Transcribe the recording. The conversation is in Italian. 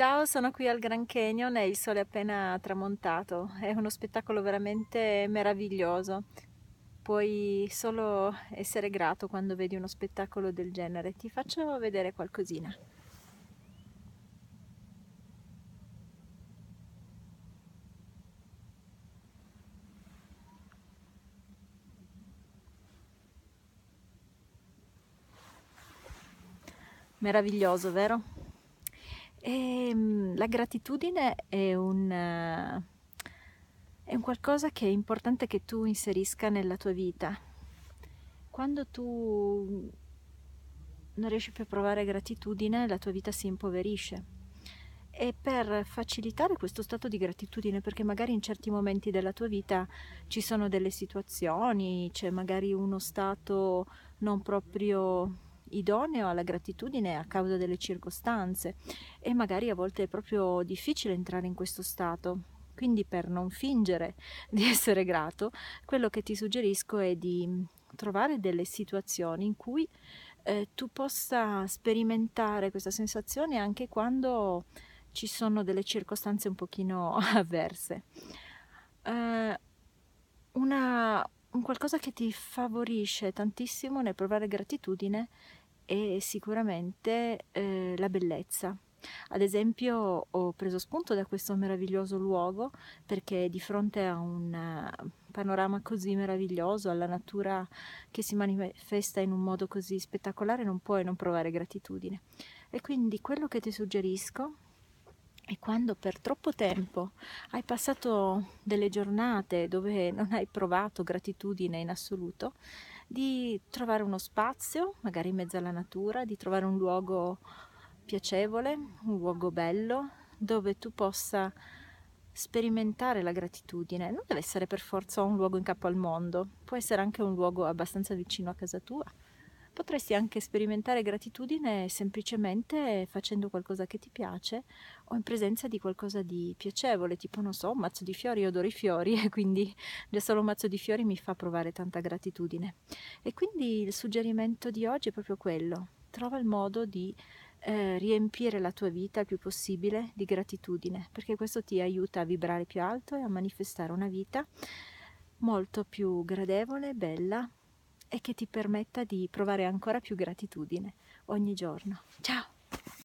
Ciao, sono qui al Grand Canyon e il sole è appena tramontato. È uno spettacolo veramente meraviglioso. Puoi solo essere grato quando vedi uno spettacolo del genere. Ti faccio vedere qualcosina. Meraviglioso, vero? E, ehm, la gratitudine è un è un qualcosa che è importante che tu inserisca nella tua vita. Quando tu non riesci più a provare gratitudine, la tua vita si impoverisce. E per facilitare questo stato di gratitudine, perché magari in certi momenti della tua vita ci sono delle situazioni, c'è magari uno stato non proprio idoneo alla gratitudine a causa delle circostanze e magari a volte è proprio difficile entrare in questo stato. Quindi per non fingere di essere grato, quello che ti suggerisco è di trovare delle situazioni in cui eh, tu possa sperimentare questa sensazione anche quando ci sono delle circostanze un pochino avverse. Eh, una, un qualcosa che ti favorisce tantissimo nel provare gratitudine e sicuramente eh, la bellezza. Ad esempio ho preso spunto da questo meraviglioso luogo perché di fronte a un eh, panorama così meraviglioso, alla natura che si manifesta in un modo così spettacolare, non puoi non provare gratitudine. E quindi quello che ti suggerisco e quando per troppo tempo hai passato delle giornate dove non hai provato gratitudine in assoluto, di trovare uno spazio, magari in mezzo alla natura, di trovare un luogo piacevole, un luogo bello, dove tu possa sperimentare la gratitudine. Non deve essere per forza un luogo in capo al mondo, può essere anche un luogo abbastanza vicino a casa tua potresti anche sperimentare gratitudine semplicemente facendo qualcosa che ti piace o in presenza di qualcosa di piacevole, tipo non so, un mazzo di fiori, io adoro i fiori e quindi già solo un mazzo di fiori mi fa provare tanta gratitudine. E quindi il suggerimento di oggi è proprio quello, trova il modo di eh, riempire la tua vita il più possibile di gratitudine, perché questo ti aiuta a vibrare più alto e a manifestare una vita molto più gradevole, bella e che ti permetta di provare ancora più gratitudine ogni giorno. Ciao!